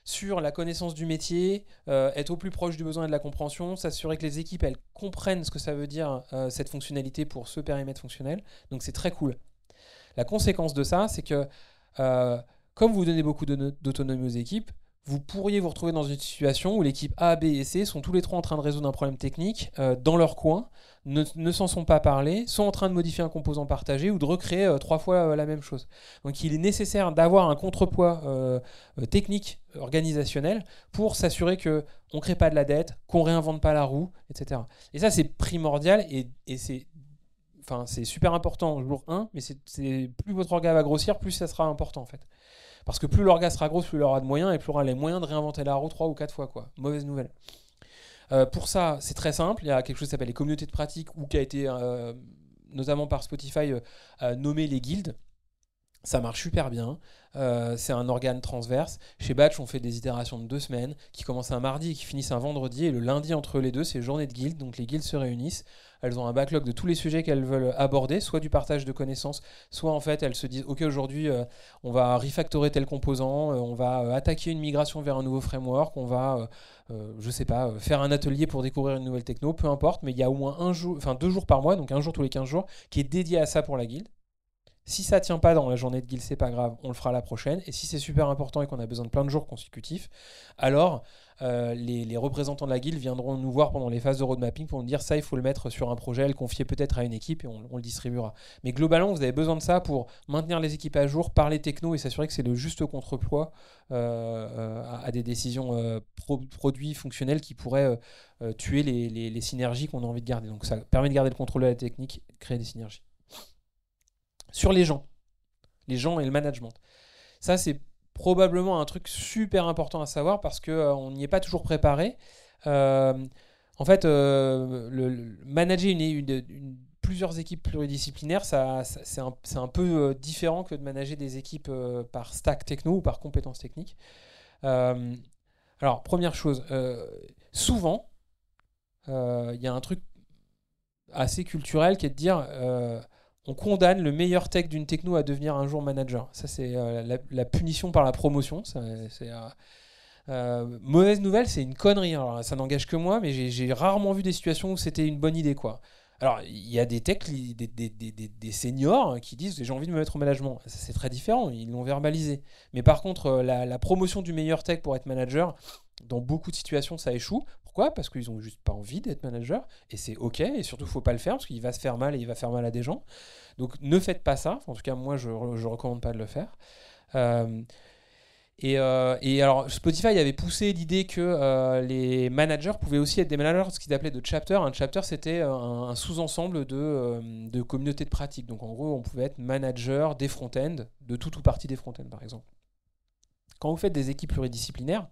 sur la connaissance du métier, euh, être au plus proche du besoin et de la compréhension, s'assurer que les équipes elles comprennent ce que ça veut dire euh, cette fonctionnalité pour ce périmètre fonctionnel. Donc c'est très cool. La conséquence de ça, c'est que euh, comme vous donnez beaucoup d'autonomie aux équipes, vous pourriez vous retrouver dans une situation où l'équipe A, B et C sont tous les trois en train de résoudre un problème technique euh, dans leur coin, ne, s'en sont pas parlé, sont en train de modifier un composant partagé ou de recréer euh, trois fois euh, la même chose. Donc il est nécessaire d'avoir un contrepoids technique, organisationnel, pour s'assurer qu'on ne crée pas de la dette, qu'on ne réinvente pas la roue, etc. Et ça c'est primordial et c'est enfin, c'est super important jour 1, mais c'est plus votre orga va grossir, plus ça sera important en fait. Parce que plus l'orga sera grosse, plus il aura de moyens et plus il aura les moyens de réinventer la roue 3 ou 4 fois. quoi. Mauvaise nouvelle. Euh, pour ça, c'est très simple. Il y a quelque chose qui s'appelle les communautés de pratique ou qui a été, euh, notamment par Spotify, euh, nommé les guildes. Ça marche super bien. Euh, c'est un organe transverse. Chez Batch, on fait des itérations de deux semaines qui commencent un mardi et qui finissent un vendredi. Et le lundi, entre les deux, c'est journée de guild. Donc les guilds se réunissent. Elles ont un backlog de tous les sujets qu'elles veulent aborder, soit du partage de connaissances, soit en fait elles se disent Ok, aujourd'hui, euh, on va refactorer tel composant, euh, on va attaquer une migration vers un nouveau framework, on va, je sais pas, faire un atelier pour découvrir une nouvelle techno, peu importe, mais il y a au moins un jour, enfin deux jours par mois, donc un jour tous les 15 jours, qui est dédié à ça pour la guilde. Si ça ne tient pas dans la journée de guild, c'est pas grave, on le fera la prochaine. Et si c'est super important et qu'on a besoin de plein de jours consécutifs, alors euh, les, représentants de la guilde viendront nous voir pendant les phases de roadmapping pour nous dire ça, il faut le mettre sur un projet, le confier peut-être à une équipe et on, le distribuera. Mais globalement, vous avez besoin de ça pour maintenir les équipes à jour, parler techno et s'assurer que c'est le juste contrepoids euh, euh, à, des décisions produits fonctionnels qui pourraient tuer les synergies qu'on a envie de garder. Donc ça permet de garder le contrôle de la technique, créer des synergies sur les gens. Les gens et le management. Ça, c'est probablement un truc super important à savoir parce qu'on euh, n'y est pas toujours préparé. Euh, en fait, euh, le, manager plusieurs équipes pluridisciplinaires, ça, c'est un, un, peu différent que de manager des équipes par stack techno ou par compétences techniques. alors, première chose, souvent, il y a un truc assez culturel qui est de dire on condamne le meilleur tech d'une techno à devenir un jour manager. Ça, c'est euh, la, punition par la promotion. c'est, euh, euh, mauvaise nouvelle, c'est une connerie. ça n'engage que moi, mais j'ai, rarement vu des situations où c'était une bonne idée. quoi. Alors, il y a des techs, des, seniors qui disent j'ai envie de me mettre au management. c'est très différent, ils l'ont verbalisé. Mais par contre, la, promotion du meilleur tech pour être manager, dans beaucoup de situations, ça échoue. Parce qu'ils ont juste pas envie d'être manager et c'est ok. Et surtout, faut pas le faire parce qu'il va se faire mal et il va faire mal à des gens. Donc ne faites pas ça. En tout cas, moi, je je recommande pas de le faire. Euh, et, euh, et, alors Spotify avait poussé l'idée que euh, les managers pouvaient aussi être des managers, ce qu'ils appelaient de chapter. Un chapter, c'était un, sous-ensemble de, de, communautés de pratique. Donc en gros, on pouvait être manager des front-end, de tout ou partie des front-end par exemple. Quand vous faites des équipes pluridisciplinaires,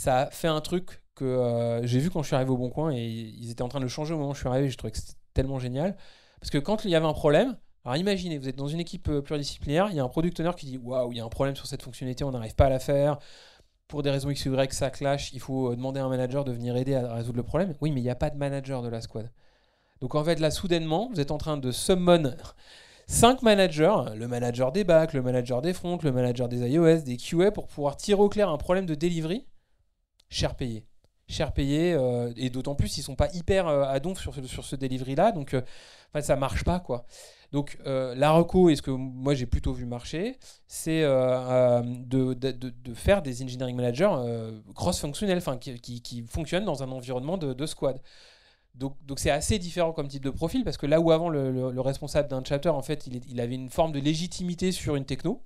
ça a fait un truc que euh, j'ai vu quand je suis arrivé au Bon Coin et ils étaient en train de le changer au moment où je suis arrivé. Je trouvais que c'était tellement génial. Parce que quand il y avait un problème, alors imaginez, vous êtes dans une équipe euh, pluridisciplinaire, il y a un product owner qui dit Waouh, il y a un problème sur cette fonctionnalité, on n'arrive pas à la faire. Pour des raisons X, Y, ça clash, il faut euh, demander à un manager de venir aider à résoudre le problème. Oui, mais il n'y a pas de manager de la squad. Donc en fait, là, soudainement, vous êtes en train de summon cinq managers, le manager des bacs, le manager des fronts, le manager des iOS, des QA, pour pouvoir tirer au clair un problème de delivery cher payé. Cher payé, euh, et d'autant plus, ils sont pas hyper euh, à sur ce, sur ce delivery-là, donc ça euh, enfin, ça marche pas, quoi. Donc la reco, et ce que moi j'ai plutôt vu marcher, c'est de, faire des engineering managers cross-fonctionnels, enfin qui, qui, fonctionnent dans un environnement de, squad. Donc, c'est assez différent comme type de profil parce que là où avant le, responsable d'un chapter en fait il, avait une forme de légitimité sur une techno,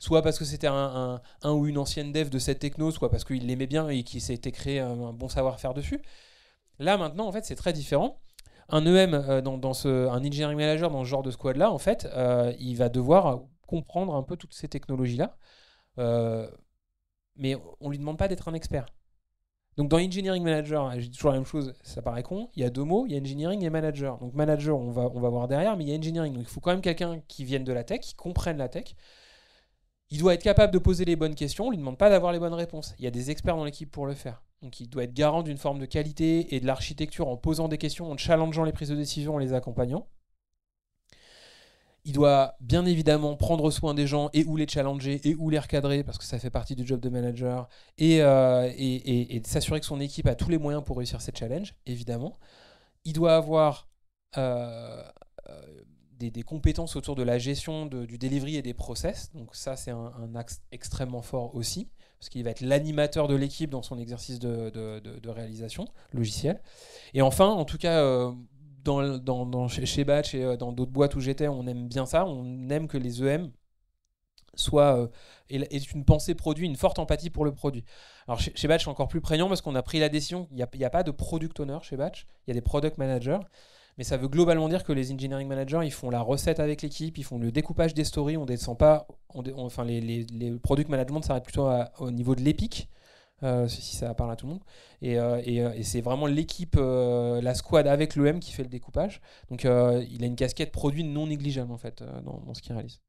soit parce que c'était un, ou une ancienne dev de cette techno, soit parce qu'il l'aimait bien et qu'il s'était créé un, bon savoir-faire dessus. Là, maintenant, en fait, c'est très différent. Un EM, euh, dans, ce, un engineering manager dans ce genre de squad-là, en fait, euh, il va devoir comprendre un peu toutes ces technologies-là. Euh, mais on ne lui demande pas d'être un expert. Donc dans Engineering Manager, j'ai toujours la même chose, ça paraît con, il y a deux mots, il y a Engineering et Manager. Donc Manager, on va, on va voir derrière, mais il y a Engineering. Donc il faut quand même quelqu'un qui vienne de la tech, qui comprenne la tech, il doit être capable de poser les bonnes questions, on ne lui demande pas d'avoir les bonnes réponses. Il y a des experts dans l'équipe pour le faire. Donc il doit être garant d'une forme de qualité et de l'architecture en posant des questions, en challengeant les prises de décision, en les accompagnant. Il doit bien évidemment prendre soin des gens et ou les challenger et ou les recadrer parce que ça fait partie du job de manager et, euh, s'assurer que son équipe a tous les moyens pour réussir cette challenge. évidemment. Il doit avoir euh, euh, des, compétences autour de la gestion du delivery et des process. Donc ça, c'est un, axe extrêmement fort aussi, parce qu'il va être l'animateur de l'équipe dans son exercice de, réalisation logicielle. Et enfin, en tout cas, euh, dans, dans, chez, Batch et euh, dans d'autres boîtes où j'étais, on aime bien ça. On aime que les EM soit est euh, une pensée produit, une forte empathie pour le produit. Alors chez, Batch, encore plus prégnant parce qu'on a pris la décision, il n'y a, a, pas de product owner chez Batch, il y a des product managers mais ça veut globalement dire que les engineering managers, ils font la recette avec l'équipe, ils font le découpage des stories, on descend pas, enfin les, les, les, product management s'arrête plutôt au niveau de l'épique. Euh, si ça parle à tout le monde. Et, euh, euh, c'est vraiment l'équipe, la squad avec l'EM qui fait le découpage. Donc il a une casquette produit non négligeable en fait dans ce qu'il réalise.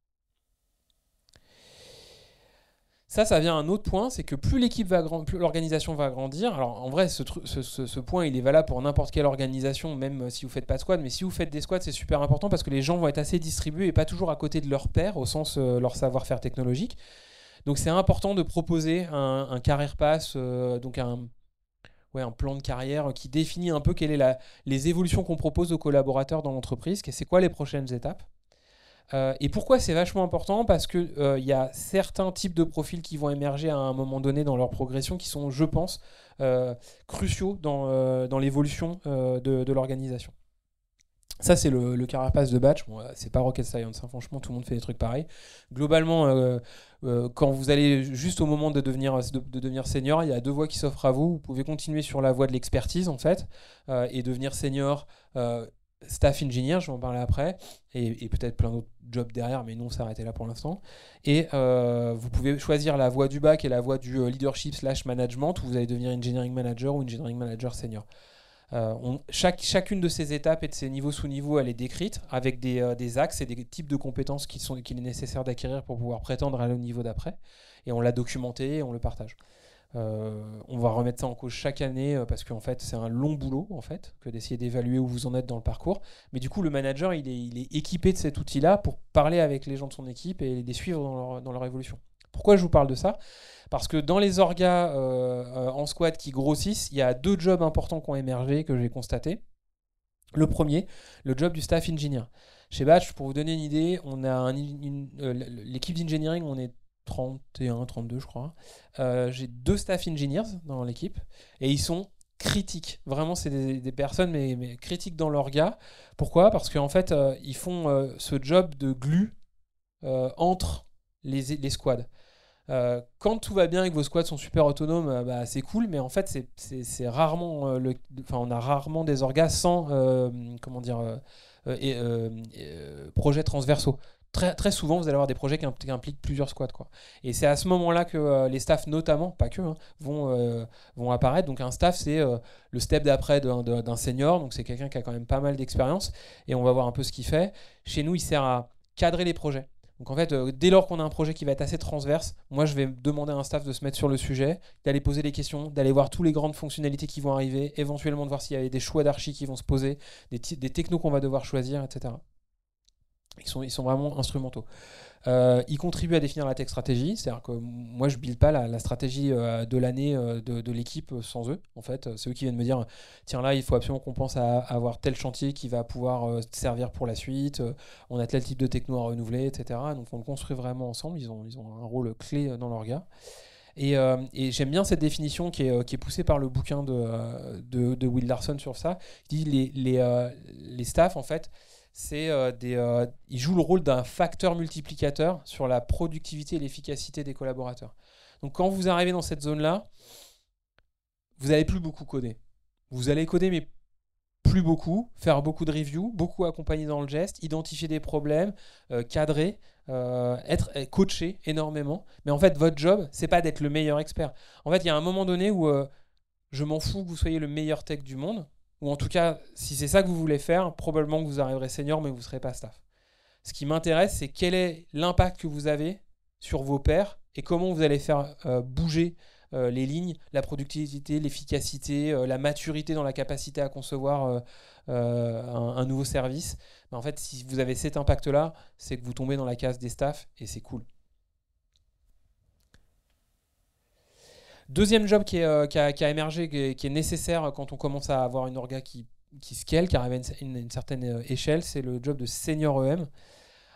Ça, ça vient à un autre point, c'est que plus l'équipe va plus l'organisation va grandir. Alors en vrai, ce, point, il est valable pour n'importe quelle organisation, même euh, si vous faites pas de squad. Mais si vous faites des squads, c'est super important parce que les gens vont être assez distribués et pas toujours à côté de leur père au sens de euh, leur savoir-faire technologique. Donc c'est important de proposer un, carrière pass, euh, donc un, ouais, un plan de carrière qui définit un peu quelles sont les évolutions qu'on propose aux collaborateurs dans l'entreprise, c'est quoi les prochaines étapes. Euh, et pourquoi c'est vachement important Parce qu'il il euh, y a certains types de profils qui vont émerger à un moment donné dans leur progression qui sont, je pense, euh, cruciaux dans, dans l'évolution de, l'organisation. Ça, c'est le, carapace de batch. c'est pas rocket science, hein. franchement, tout le monde fait des trucs pareils. Globalement, quand vous allez juste au moment de devenir, senior, il y a deux voies qui s'offrent à vous. Vous pouvez continuer sur la voie de l'expertise, en fait, et devenir senior staff engineer, je vais en parler après, et, peut-être plein d'autres jobs derrière, mais non, on s'arrêtait là pour l'instant. Et euh, vous pouvez choisir la voie du bac et la voie du euh, leadership slash management, où vous allez devenir engineering manager ou engineering manager senior. Euh, chaque, chacune de ces étapes et de ces niveaux sous-niveaux, elle est décrite avec des, des, axes et des types de compétences qu'il est nécessaire d'acquérir pour pouvoir prétendre à aller au niveau d'après. Et on l'a documenté et on le partage. Euh, on va remettre ça en cause chaque année euh, parce qu'en fait c'est un long boulot en fait que d'essayer d'évaluer où vous en êtes dans le parcours. Mais du coup le manager il est, équipé de cet outil-là pour parler avec les gens de son équipe et les suivre dans leur, évolution. Pourquoi je vous parle de ça Parce que dans les orgas euh, en squad qui grossissent, il y a deux jobs importants qui ont émergé que j'ai constaté. Le premier, le job du staff engineer. Chez Batch, pour vous donner une idée, on a l'équipe d'engineering, on est 31, 32, je crois. Euh, j'ai deux staff engineers dans l'équipe et ils sont critiques. Vraiment, c'est des, personnes, mais, mais, critiques dans leur gars. Pourquoi Parce qu'en fait, euh, ils font euh, ce job de glue entre les, squads. quand tout va bien et que vos squads sont super autonomes, bah, c'est cool, mais en fait, c'est, rarement le, enfin, on a rarement des orgas sans, comment dire, et, projets transversaux. Très, souvent, vous allez avoir des projets qui, impliquent plusieurs squads Quoi. Et c'est à ce moment-là que euh, les staffs, notamment, pas que, hein, vont, euh, vont apparaître. Donc un staff, c'est euh, le step d'après d'un senior. Donc c'est quelqu'un qui a quand même pas mal d'expérience. Et on va voir un peu ce qu'il fait. Chez nous, il sert à cadrer les projets. Donc en fait, dès lors qu'on a un projet qui va être assez transverse, moi je vais demander à un staff de se mettre sur le sujet, d'aller poser les questions, d'aller voir toutes les grandes fonctionnalités qui vont arriver, éventuellement de voir s'il y a des choix d'archi qui vont se poser, des, des technos qu'on va devoir choisir, etc. Ils sont, ils sont vraiment instrumentaux. Euh, ils contribuent à définir la tech stratégie, c'est-à-dire que moi je build pas la, stratégie euh, de l'année euh, de, l'équipe sans eux. En fait, c'est eux qui viennent me dire tiens là, il faut absolument qu'on pense à, avoir tel chantier qui va pouvoir servir pour la suite. on a tel type de techno à renouveler, etc. Donc on le construit vraiment ensemble. Ils ont, ils ont un rôle clé dans leur gars. Et, j'aime bien cette définition qui est, qui est, poussée par le bouquin de, de, Will Larson sur ça, Il dit les, les, les staffs, en fait, c'est euh, des, euh, il joue le rôle d'un facteur multiplicateur sur la productivité et l'efficacité des collaborateurs. Donc quand vous arrivez dans cette zone-là, vous n'allez plus beaucoup coder. Vous allez coder, mais plus beaucoup, faire beaucoup de reviews, beaucoup accompagner dans le geste, identifier des problèmes, euh, cadrer, être coaché énormément. Mais en fait, votre job, c'est pas d'être le meilleur expert. En fait, il y a un moment donné où je m'en fous que vous soyez le meilleur tech du monde. Ou en tout cas, si c'est ça que vous voulez faire, probablement que vous arriverez senior, mais vous ne serez pas staff. Ce qui m'intéresse, c'est quel est l'impact que vous avez sur vos pairs et comment vous allez faire euh, bouger euh, les lignes, la productivité, l'efficacité, euh, la maturité dans la capacité à concevoir un, nouveau service. Ben, en fait, si vous avez cet impact-là, c'est que vous tombez dans la case des staffs et c'est cool. Deuxième job qui, euh, a, émergé, qui est, nécessaire quand on commence à avoir une orga qui, scale, qui arrive à une, certaine euh, échelle, c'est le job de senior EM.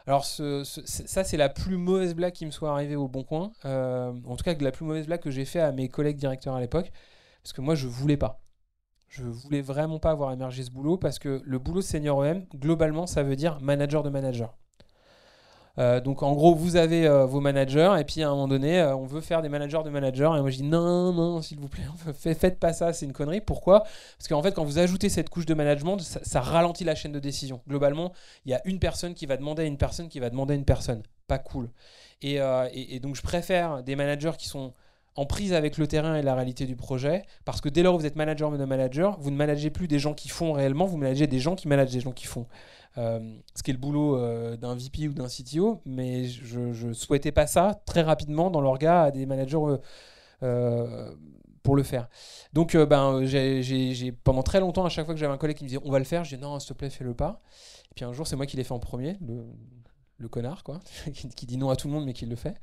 Alors ça, c'est la plus mauvaise blague qui me soit arrivée au Bon Coin. Euh, en tout cas, la plus mauvaise blague que j'ai fait à mes collègues directeurs à l'époque, parce que moi, je voulais pas. Je voulais vraiment pas avoir émergé ce boulot parce que le boulot senior EM, globalement, ça veut dire manager de manager. Euh, donc en gros, vous avez euh, vos managers, et puis à un moment donné, euh, on veut faire des managers de managers, et moi je dis non, non, s'il vous plaît, [LAUGHS] fait, faites pas ça, c'est une connerie. Pourquoi Parce qu'en fait, quand vous ajoutez cette couche de management, ça, ralentit la chaîne de décision. Globalement, il y a une personne qui va demander à une personne qui va demander à une personne. Pas cool. et, et donc je préfère des managers qui sont en prise avec le terrain et la réalité du projet, parce que dès lors où vous êtes manager ou manager, vous ne managez plus des gens qui font réellement, vous managez des gens qui managent des gens qui font. Euh, ce qui est le boulot euh, d'un VP ou d'un CTO, mais je ne souhaitais pas ça très rapidement dans l'orga à des managers euh, pour le faire. Donc ben, j'ai pendant très longtemps, à chaque fois que j'avais un collègue qui me disait on va le faire, je dis non, s'il te plaît, fais-le pas. Et puis un jour, c'est moi qui l'ai fait en premier, le, le connard, quoi, [LAUGHS] qui dit non à tout le monde mais qui le fait.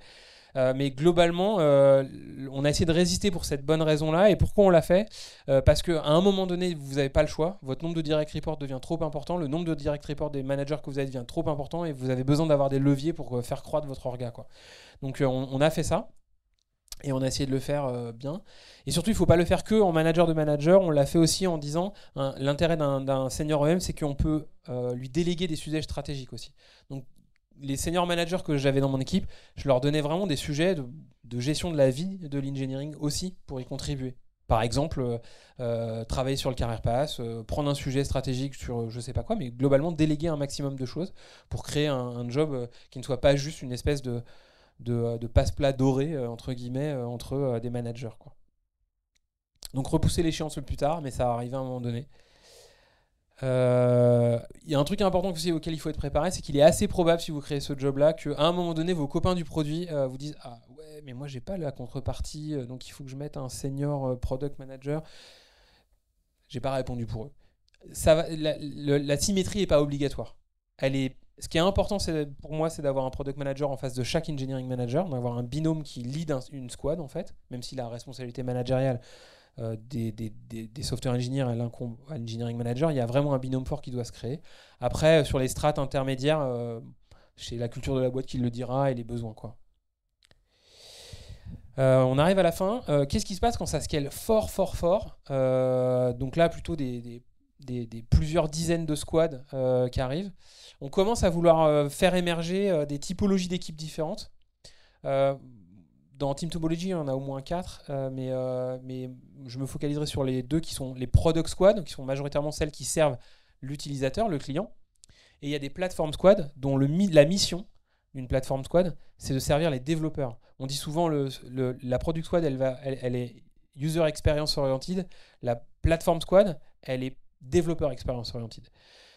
Euh, mais globalement, euh, on a essayé de résister pour cette bonne raison-là. Et pourquoi on l'a fait euh, Parce qu'à un moment donné, vous n'avez pas le choix. Votre nombre de direct reports devient trop important. Le nombre de direct reports des managers que vous avez devient trop important. Et vous avez besoin d'avoir des leviers pour faire croître votre orga. Quoi. Donc on, a fait ça. Et on a essayé de le faire bien. Et surtout, il ne faut pas le faire que en manager de manager. On l'a fait aussi en disant hein, l'intérêt d'un senior OM, c'est qu'on peut lui déléguer des sujets stratégiques aussi. Donc, les seniors managers que j'avais dans mon équipe, je leur donnais vraiment des sujets de, gestion de la vie de l'engineering aussi pour y contribuer. Par exemple, euh, euh, travailler sur le carrière pass, euh, prendre un sujet stratégique sur je sais pas quoi, mais globalement déléguer un maximum de choses pour créer un, job qui ne soit pas juste une espèce de, de, passe-plat doré, entre guillemets, entre des managers. Donc repousser l'échéance le plus tard, mais ça arrive à un moment donné. Euh, il y a un truc important aussi auquel il faut être préparé, c'est qu'il est assez probable si vous créez ce job-là qu'à un moment donné, vos copains du produit euh, vous disent ah ouais, mais moi j'ai pas la contrepartie, euh, donc il faut que je mette un senior product manager. J'ai pas répondu pour eux. Ça va, la, symétrie est pas obligatoire. Elle est, ce qui est important pour moi, c'est d'avoir un product manager en face de chaque engineering manager, d'avoir un binôme qui lead une squad en fait, même si la responsabilité managériale euh, des, des, des, software engineers et l'engineering manager, il y a vraiment un binôme fort qui doit se créer. Après, euh, sur les strates intermédiaires, euh, c'est la culture de la boîte qui le dira et les besoins. quoi. on arrive à la fin. Qu'est-ce qui se passe quand ça scale fort, fort, fort Donc là, plutôt des, des, plusieurs dizaines de squads qui arrivent. On commence à vouloir faire émerger des typologies d'équipes différentes dans Team Topology, on a au moins quatre, euh, mais, euh, mais je me focaliserai sur les deux qui sont les Product Squad, qui sont majoritairement celles qui servent l'utilisateur, le client. Et il y a des Platform Squad, dont le, la mission d'une Platform Squad, c'est de servir les développeurs. On dit souvent le, la Product Squad, elle, va, elle, est User Experience Oriented. La Platform Squad, elle est développeur Experience Oriented.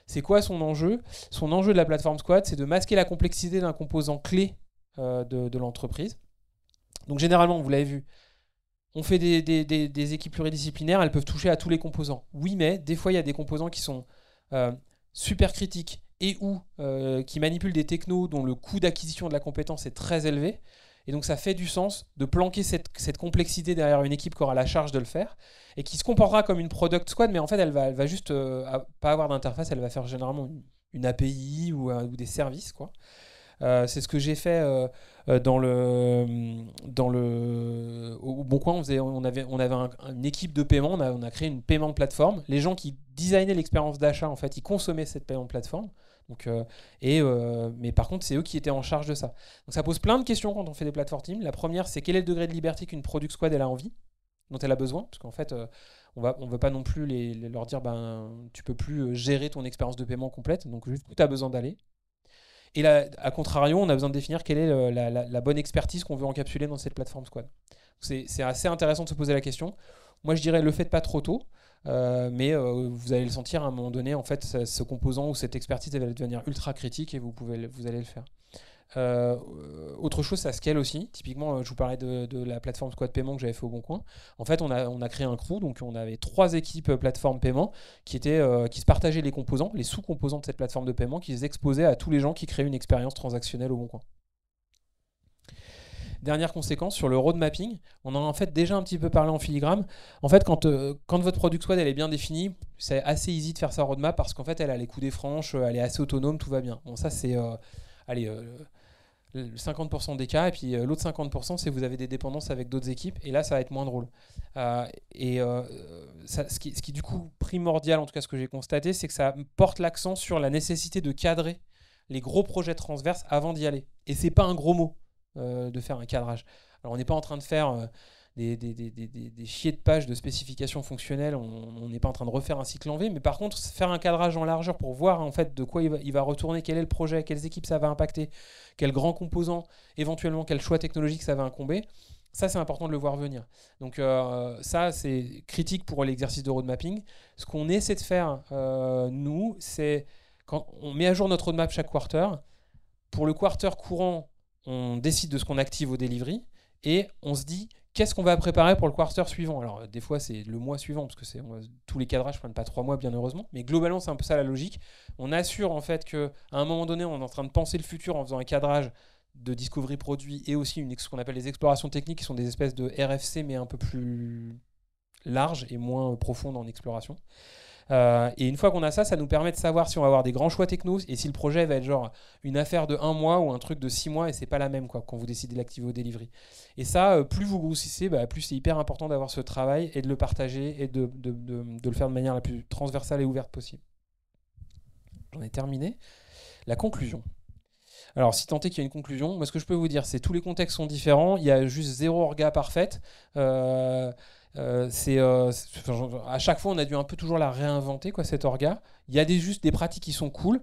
C'est quoi son enjeu Son enjeu de la Platform Squad, c'est de masquer la complexité d'un composant clé euh, de l'entreprise donc généralement, vous l'avez vu, on fait des, équipes pluridisciplinaires, elles peuvent toucher à tous les composants. Oui, mais des fois, il y a des composants qui sont euh, super critiques et ou euh, qui manipulent des technos dont le coût d'acquisition de la compétence est très élevé. Et donc ça fait du sens de planquer cette, complexité derrière une équipe qui aura la charge de le faire et qui se comportera comme une product squad, mais en fait elle va, elle va juste euh, pas avoir d'interface, elle va faire généralement une, API ou, ou, des services. quoi. Euh, c'est ce que j'ai fait euh, euh, dans le dans le au Bon Coin. On, faisait, on avait on avait un, une équipe de paiement. On a, créé une paiement de plateforme. Les gens qui designaient l'expérience d'achat, en fait, ils consommaient cette paiement plateforme. Donc, et, mais par contre, c'est eux qui étaient en charge de ça. Donc ça pose plein de questions quand on fait des plateformes team. La première, c'est quel est le degré de liberté qu'une Product Squad elle a envie, dont elle a besoin Parce qu'en fait, on va, ne veut pas non plus les, leur dire ben, tu peux plus gérer ton expérience de paiement complète, donc juste où tu as besoin d'aller. Et là, à contrario, on a besoin de définir quelle est la, bonne expertise qu'on veut encapsuler dans cette plateforme Squad. C'est assez intéressant de se poser la question. Moi, je dirais le faites pas trop tôt, euh, mais euh, vous allez le sentir à un moment donné. En fait, ce, composant ou cette expertise va devenir ultra critique et vous pouvez, vous allez le faire. Euh, autre chose, ça scale aussi. Typiquement, euh, je vous parlais de, la plateforme Squad Paiement que j'avais fait au Bon Coin. En fait, on a, créé un crew, donc on avait trois équipes euh, plateforme paiement qui, étaient, qui se partageaient les composants, les sous-composants de cette plateforme de paiement, qui les exposaient à tous les gens qui créaient une expérience transactionnelle au Bon Coin. Dernière conséquence sur le roadmapping. on en a en fait déjà un petit peu parlé en filigrane. En fait, quand, votre product squad elle est bien définie, c'est assez easy de faire sa roadmap parce qu'en fait elle a les coups des franches, elle est assez autonome, tout va bien. Bon, ça c'est allez, 50% des cas, et puis euh, l'autre 50%, c'est vous avez des dépendances avec d'autres équipes, et là, ça va être moins drôle. Euh, et euh, ce, qui, ce, du coup, primordial, en tout cas, ce que j'ai constaté, c'est que ça porte l'accent sur la nécessité de cadrer les gros projets transverses avant d'y aller. Et c'est pas un gros mot de faire un cadrage. Alors, on n'est pas en train de faire des, des, chiers de pages de spécifications fonctionnelles. On n'est pas en train de refaire un cycle en V, mais par contre, faire un cadrage en largeur pour voir en fait de quoi il va, retourner, quel est le projet, quelles équipes ça va impacter, quels grands composants, éventuellement quel choix technologique ça va incomber. Ça, c'est important de le voir venir. Donc euh, ça, c'est critique pour l'exercice de roadmapping. Ce qu'on essaie de faire, euh, nous, c'est quand on met à jour notre roadmap chaque quarter, pour le quarter courant, on décide de ce qu'on active au delivery et on se dit qu'est-ce qu'on va préparer pour le quarter suivant Alors, des fois, c'est le mois suivant, parce que c'est, tous les cadrages ne prennent pas trois mois, bien heureusement. Mais globalement, c'est un peu ça la logique. On assure, en fait, qu'à un moment donné, on est en train de penser le futur en faisant un cadrage de discovery produit et aussi une, ce qu'on appelle les explorations techniques, qui sont des espèces de RFC, mais un peu plus larges et moins profondes en exploration. Euh, et une fois qu'on a ça, ça nous permet de savoir si on va avoir des grands choix technos et si le projet va être genre une affaire de un mois ou un truc de six mois et c'est pas la même quoi quand vous décidez de l'activer au delivery. Et ça, euh, plus vous grossissez, bah, plus c'est hyper important d'avoir ce travail et de le partager et de, le faire de manière la plus transversale et ouverte possible. J'en ai terminé. La conclusion. Alors, si tant est qu'il y a une conclusion, moi, ce que je peux vous dire, c'est tous les contextes sont différents. Il y a juste zéro orga parfaite. Euh, euh, c'est euh, à chaque fois on a dû un peu toujours la réinventer quoi cet orga. Il y a des juste des pratiques qui sont cool,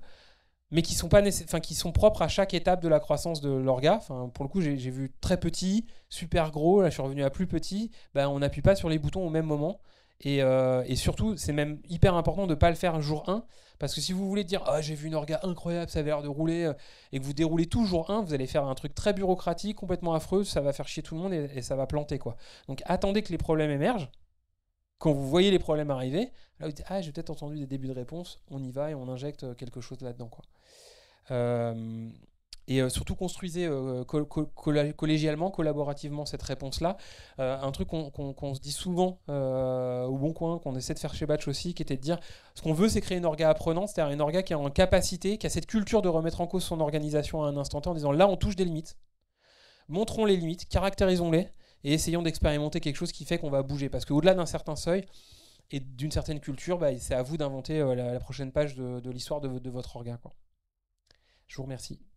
mais qui sont pas qui sont propres à chaque étape de la croissance de l'orga. pour le coup j'ai vu très petit, super gros, là je suis revenu à plus petit. Ben on n'appuie pas sur les boutons au même moment. Euh, et, surtout, c'est même hyper important de ne pas le faire jour 1. Parce que si vous voulez dire, ah, j'ai vu une orga incroyable, ça avait l'air de rouler, euh, et que vous déroulez tout jour 1, vous allez faire un truc très bureaucratique, complètement affreux, ça va faire chier tout le monde et, ça va planter. quoi. Donc attendez que les problèmes émergent. Quand vous voyez les problèmes arriver, là vous dites, ah, j'ai peut-être entendu des débuts de réponse, on y va et on injecte euh, quelque chose là-dedans. quoi et euh, surtout construisez euh, collégialement, collaborativement cette réponse-là. Euh, un truc qu'on se dit souvent au bon coin, qu'on essaie de faire chez Batch aussi, qui était de dire ce qu'on veut, c'est créer une orga apprenante, c'est-à-dire une orga qui est en capacité, qui a cette culture de remettre en cause son organisation à un instant T en disant là, on touche des limites. Montrons les limites, caractérisons-les et essayons d'expérimenter quelque chose qui fait qu'on va bouger. Parce qu'au-delà d'un certain seuil, et d'une certaine culture, bah, c'est à vous d'inventer la, prochaine page de, l'histoire de, votre orga. Je vous remercie.